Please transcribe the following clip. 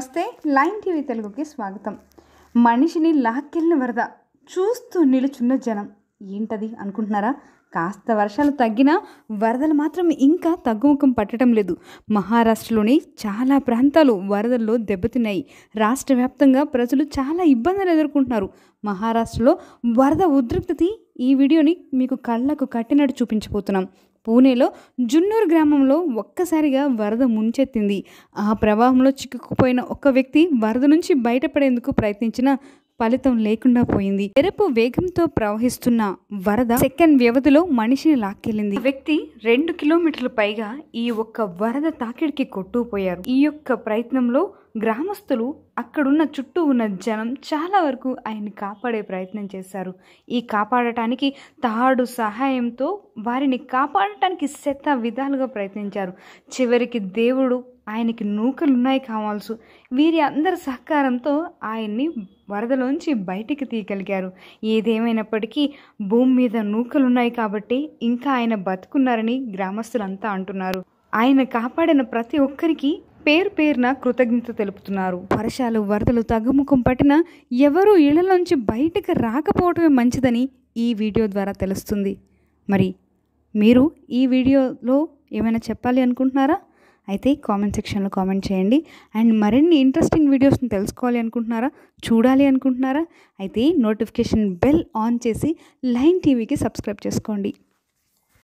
నమస్తే line TV తెలుగుకి స్వాగతం మనిషిని లాక్కెళ్ళిన వరద చూస్తూ నిలుచున్న జనం ఏంటది అనుకుంటున్నారా కాస్త వర్షాలు తగ్గినా వరదలు మాత్రం ఇంకా తగ్గుముఖం పట్టడం లేదు మహారాష్ట్రలోని చాలా ప్రాంతాలు వరదల్లో దెబ్బతిన్నాయి రాష్ట్ర వ్యాప్తంగా ప్రజలు చాలా ఇబ్బందులు ఎదుర్కొంటున్నారు మహారాష్ట్రలో వరద ఉద్రిక్తత ఈ వీడియోని మీకు కళ్ళకు కట్టినట్టు చూపించబోతున్నాం పూణేలో జున్నూరు గ్రామంలో ఒక్కసారిగా వరద ముంచెత్తింది ఆ ప్రవాహంలో చిక్కుకుపోయిన ఒక్క వ్యక్తి వరద నుంచి బయటపడేందుకు ప్రయత్నించిన ఫలితం లేకుండా పోయింది ఎరుపు వేగంతో ప్రవహిస్తున్న వరద సెకండ్ వ్యవధిలో మనిషిని లాక్కెళ్ళింది వ్యక్తి రెండు కిలోమీటర్లు పైగా ఈ ఒక్క వరద తాకిడికి కొట్టుకుపోయారు ఈ యొక్క ప్రయత్నంలో గ్రామస్తులు అక్కడున్న చుట్టూ ఉన్న జనం చాలా వరకు ఆయన్ని కాపాడే ప్రయత్నం చేశారు ఈ కాపాడటానికి తాడు సహాయంతో వారిని కాపాడటానికి శత విధాలుగా ప్రయత్నించారు చివరికి దేవుడు ఆయనకి నూకలున్నాయి కావాల్సు వీరి అందరి సహకారంతో ఆయన్ని వరదలోంచి బయటికి తీయగలిగారు ఏదేమైనప్పటికీ భూమి మీద నూకలున్నాయి కాబట్టి ఇంకా ఆయన బతుకున్నారని గ్రామస్తులంతా అంటున్నారు ఆయన కాపాడిన ప్రతి ఒక్కరికి పేరు పేరున కృతజ్ఞత తెలుపుతున్నారు వర్షాలు వరదలు తగ్గుముఖం పట్టిన ఎవరూ ఇళ్లలోంచి బయటకు రాకపోవటమే మంచిదని ఈ వీడియో ద్వారా తెలుస్తుంది మరి మీరు ఈ వీడియోలో ఏమైనా చెప్పాలి అనుకుంటున్నారా అయితే కామెంట్ సెక్షన్లో కామెంట్ చేయండి అండ్ మరిన్ని ఇంట్రెస్టింగ్ వీడియోస్ని తెలుసుకోవాలి అనుకుంటున్నారా చూడాలి అనుకుంటున్నారా అయితే నోటిఫికేషన్ బెల్ ఆన్ చేసి లైన్ టీవీకి సబ్స్క్రైబ్ చేసుకోండి